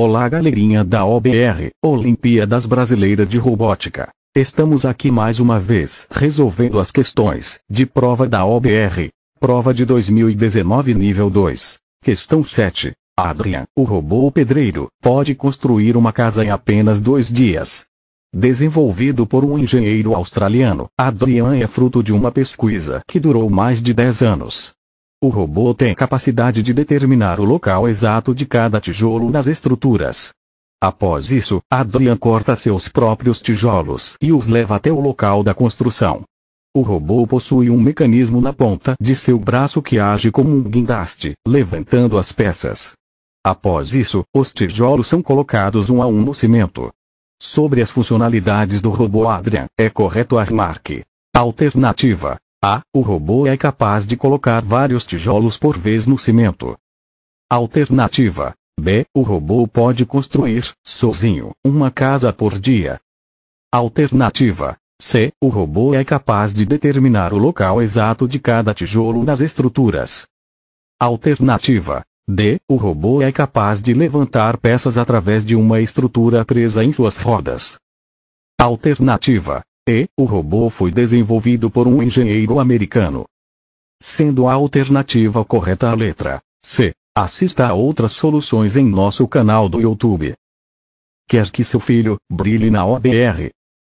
Olá galerinha da OBR, Olimpíadas Brasileiras de Robótica. Estamos aqui mais uma vez resolvendo as questões de prova da OBR. Prova de 2019 nível 2. Questão 7. Adrian, o robô pedreiro, pode construir uma casa em apenas dois dias. Desenvolvido por um engenheiro australiano, Adrian é fruto de uma pesquisa que durou mais de 10 anos. O robô tem capacidade de determinar o local exato de cada tijolo nas estruturas. Após isso, Adrian corta seus próprios tijolos e os leva até o local da construção. O robô possui um mecanismo na ponta de seu braço que age como um guindaste, levantando as peças. Após isso, os tijolos são colocados um a um no cimento. Sobre as funcionalidades do robô Adrian, é correto armar que alternativa a. Ah, o robô é capaz de colocar vários tijolos por vez no cimento. Alternativa B. O robô pode construir, sozinho, uma casa por dia. Alternativa C. O robô é capaz de determinar o local exato de cada tijolo nas estruturas. Alternativa D. O robô é capaz de levantar peças através de uma estrutura presa em suas rodas. Alternativa e, o robô foi desenvolvido por um engenheiro americano. Sendo a alternativa correta a letra C. Assista a outras soluções em nosso canal do YouTube. Quer que seu filho brilhe na OBR?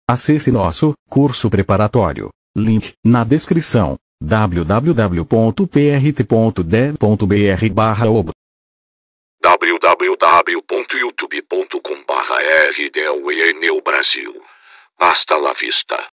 Acesse nosso curso preparatório. Link na descrição www.prt.de.br/ob wwwyoutubecom Brasil Hasta la vista.